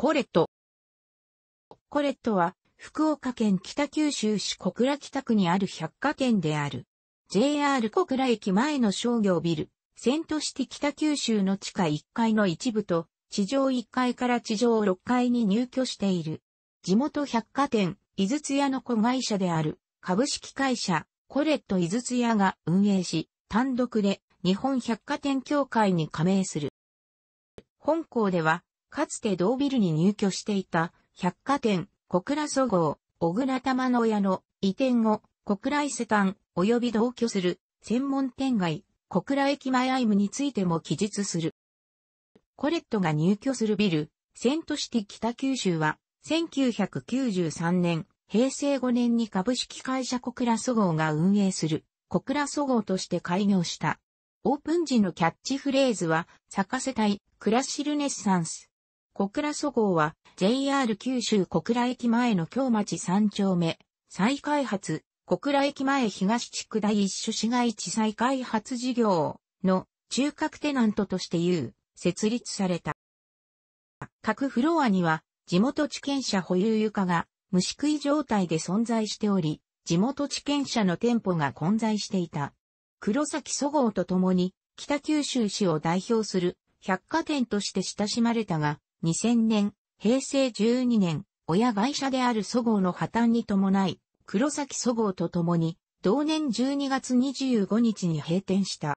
コレット。コレットは、福岡県北九州市小倉北区にある百貨店である。JR 小倉駅前の商業ビル、セントシティ北九州の地下1階の一部と、地上1階から地上6階に入居している。地元百貨店、井筒屋の子会社である、株式会社、コレット井筒屋が運営し、単独で日本百貨店協会に加盟する。本校では、かつて同ビルに入居していた百貨店、小倉総合小倉玉の屋の移転後、小倉伊勢丹及び同居する専門店街、小倉駅前アイムについても記述する。コレットが入居するビル、セントシティ北九州は、1993年、平成5年に株式会社小倉総合が運営する、小倉総合として開業した。オープン時のキャッチフレーズは、咲かせたい、クラシルネッサンス。小倉祖号は JR 九州小倉駅前の京町3丁目、再開発、小倉駅前東地区第一所市街地再開発事業の中核テナントとして有、設立された。各フロアには地元地権者保有床が虫食い状態で存在しており、地元地権者の店舗が混在していた。黒崎祖号とともに北九州市を代表する百貨店として親しまれたが、2000年、平成12年、親会社である祖号の破綻に伴い、黒崎祖号と共に、同年12月25日に閉店した。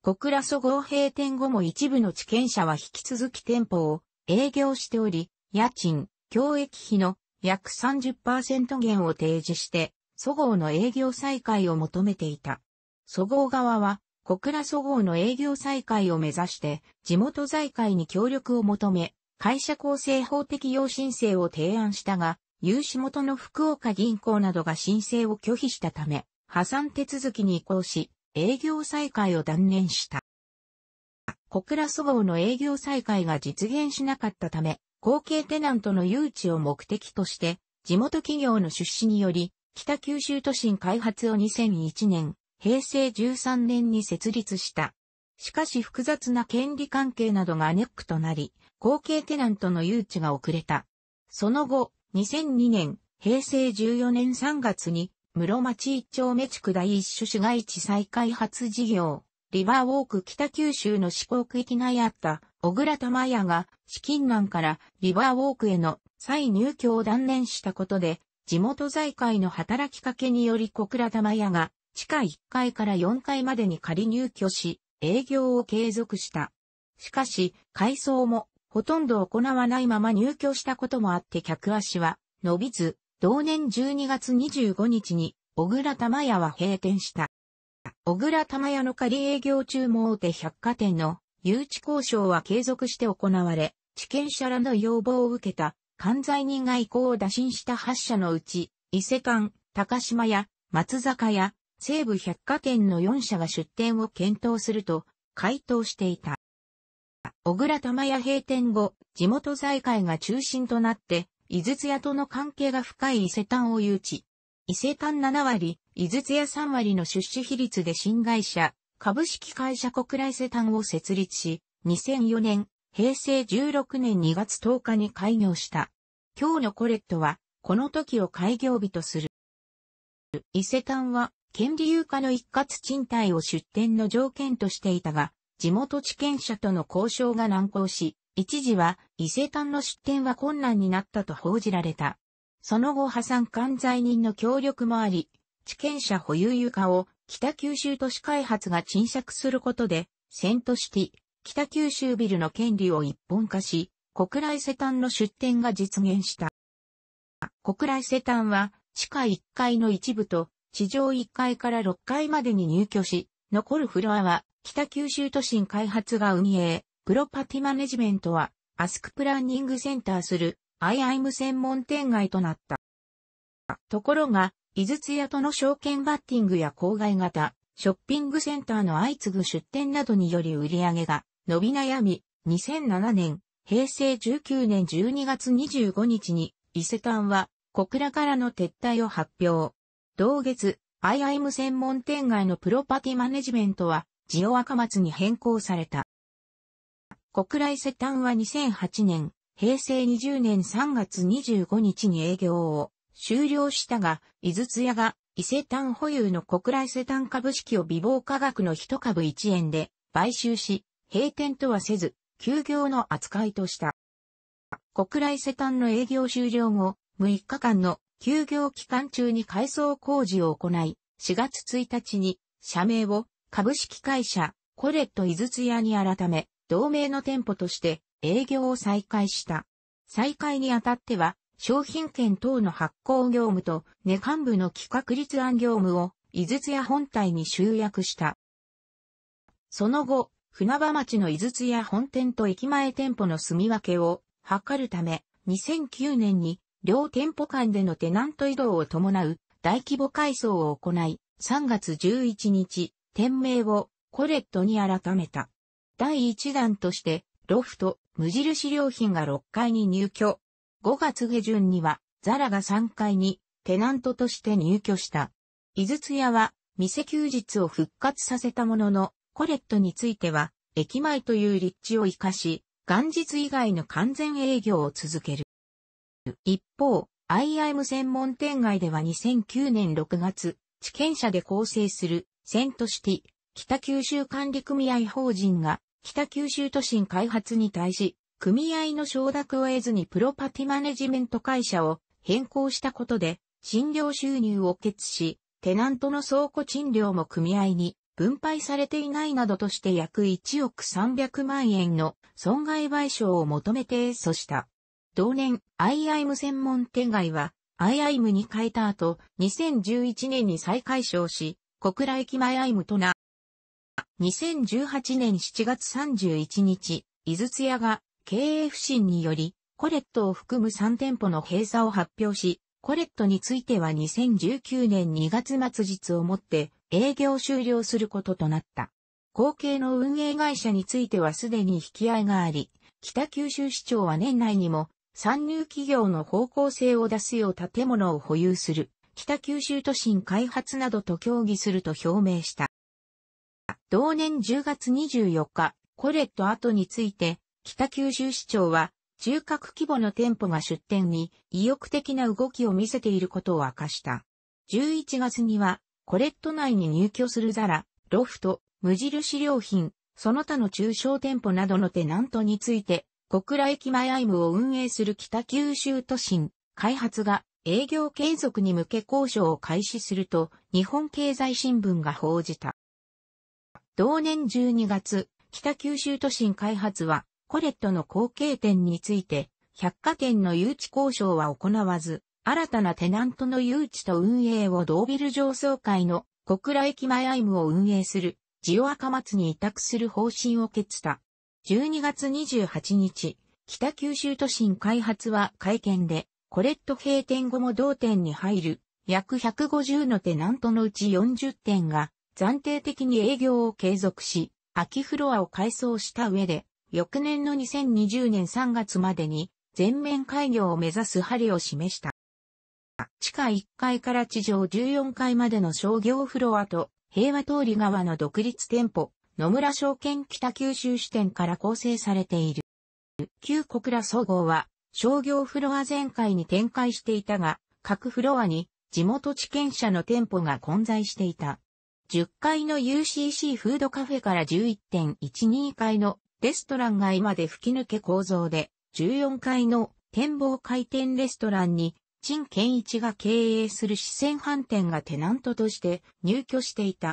小倉祖号閉店後も一部の地権者は引き続き店舗を営業しており、家賃、教育費の約30%減を提示して、祖号の営業再開を求めていた。祖号側は、小倉総合の営業再開を目指して、地元財界に協力を求め、会社構成法適用申請を提案したが、融資元の福岡銀行などが申請を拒否したため、破産手続きに移行し、営業再開を断念した。小倉総合の営業再開が実現しなかったため、後継テナントの誘致を目的として、地元企業の出資により、北九州都心開発を2001年、平成13年に設立した。しかし複雑な権利関係などがネックとなり、後継テナントの誘致が遅れた。その後、2002年、平成14年3月に、室町一丁目地区第一種市街地再開発事業、リバーウォーク北九州の四行域内あった、小倉玉屋が、資金難からリバーウォークへの再入居を断念したことで、地元財界の働きかけにより小倉玉屋が地下1階から4階までに仮入居し、営業を継続した。しかし、改装もほとんど行わないまま入居したこともあって客足は伸びず、同年12月25日に小倉玉屋は閉店した。小倉玉屋の仮営業中も大手百貨店の誘致交渉は継続して行われ、地権者らの要望を受けた関西人が意向を打診した8社のうち、伊勢館、高島屋、松坂屋、西武百貨店の4社が出店を検討すると回答していた。小倉玉屋閉店後、地元財界が中心となって、井筒屋との関係が深い伊勢丹を誘致。伊勢丹7割、井筒屋3割の出資比率で新会社、株式会社国来伊勢丹を設立し、2004年、平成16年2月10日に開業した。今日のコレットは、この時を開業日とする。伊勢丹は、権利有価の一括賃貸を出店の条件としていたが、地元地権者との交渉が難航し、一時は伊勢丹の出店は困難になったと報じられた。その後破産管財人の協力もあり、地権者保有床を北九州都市開発が沈借することで、セントシティ、北九州ビルの権利を一本化し、国内セタンの出店が実現した。国内セタンは地下1階の一部と地上1階から6階までに入居し、残るフロアは、北九州都心開発が運営、プロパティマネジメントは、アスクプランニングセンターする、i i ム専門店街となった。ところが、井筒屋との証券バッティングや郊外型、ショッピングセンターの相次ぐ出店などにより売り上げが伸び悩み、2007年、平成19年12月25日に、伊勢丹は小倉からの撤退を発表。同月、IIM 専門店街のプロパティマネジメントは、ジオ赤松に変更された。国来セタンは2008年、平成20年3月25日に営業を終了したが、井筒屋が伊勢丹保有の国来セタン株式を美貌価格の1株1円で買収し、閉店とはせず、休業の扱いとした。国来セタンの営業終了後、6日間の休業期間中に改装工事を行い、4月1日に社名を株式会社コレット井筒屋に改め、同名の店舗として営業を再開した。再開にあたっては、商品券等の発行業務と、根幹部の企画立案業務を、井筒屋本体に集約した。その後、船場町の井筒屋本店と駅前店舗の住み分けを図るため、2009年に両店舗間でのテナント移動を伴う大規模改装を行い、3月11日、店名をコレットに改めた。第1弾として、ロフト、無印良品が6階に入居。5月下旬には、ザラが3階に、テナントとして入居した。井筒屋は、店休日を復活させたものの、コレットについては、駅前という立地を活かし、元日以外の完全営業を続ける。一方、IIM 専門店街では2009年6月、地権者で構成するセントシティ、北九州管理組合法人が北九州都心開発に対し、組合の承諾を得ずにプロパティマネジメント会社を変更したことで、診療収入を決し、テナントの倉庫賃料も組合に分配されていないなどとして約1億300万円の損害賠償を求めてそ訴した。同年、アイアイム専門店街は、アイアイムに変えた後、2011年に再解消し、小倉駅前アイムとな。2018年7月31日、井筒屋が経営不振により、コレットを含む3店舗の閉鎖を発表し、コレットについては2019年2月末日をもって営業終了することとなった。後継の運営会社についてはすでに引き合いがあり、北九州市長は年内にも参入企業の方向性を出すよう建物を保有する、北九州都心開発などと協議すると表明した。同年10月24日、コレット跡について、北九州市長は、中核規模の店舗が出店に意欲的な動きを見せていることを明かした。11月には、コレット内に入居するザラ、ロフト、無印良品、その他の中小店舗などのテナントについて、小倉駅前アイムを運営する北九州都心開発が営業継続に向け交渉を開始すると日本経済新聞が報じた。同年12月、北九州都心開発はコレットの後継店について百貨店の誘致交渉は行わず、新たなテナントの誘致と運営を同ビル上層階の小倉駅前アイムを運営するジオ赤松に委託する方針を決した。12月28日、北九州都心開発は会見で、コレット閉店後も同店に入る、約150のテナントのうち40店が、暫定的に営業を継続し、秋フロアを改装した上で、翌年の2020年3月までに、全面開業を目指す針を示した。地下1階から地上14階までの商業フロアと、平和通り側の独立店舗、野村証券北九州支店から構成されている。旧小倉総合は、商業フロア全開に展開していたが、各フロアに地元地権者の店舗が混在していた。10階の UCC フードカフェから11.12階のレストラン街まで吹き抜け構造で、14階の展望回転レストランに、陳健一が経営する四川飯店がテナントとして入居していた。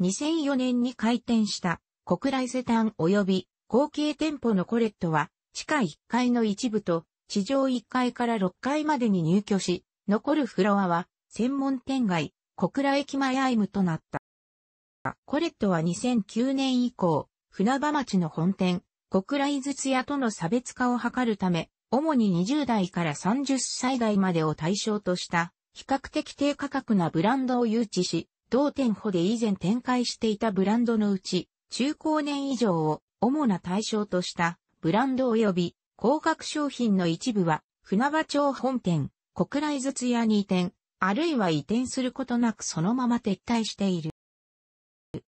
2004年に開店した国倉セタン及び後継店舗のコレットは地下1階の一部と地上1階から6階までに入居し、残るフロアは専門店街小倉駅前アイムとなった。コレットは2009年以降、船場町の本店、小倉井筒屋との差別化を図るため、主に20代から30歳代までを対象とした、比較的低価格なブランドを誘致し、同店舗で以前展開していたブランドのうち、中高年以上を主な対象としたブランド及び高額商品の一部は、船場町本店、小倉井筒屋に移転、あるいは移転することなくそのまま撤退している。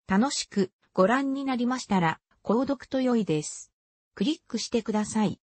楽しくご覧になりましたら、購読と良いです。クリックしてください。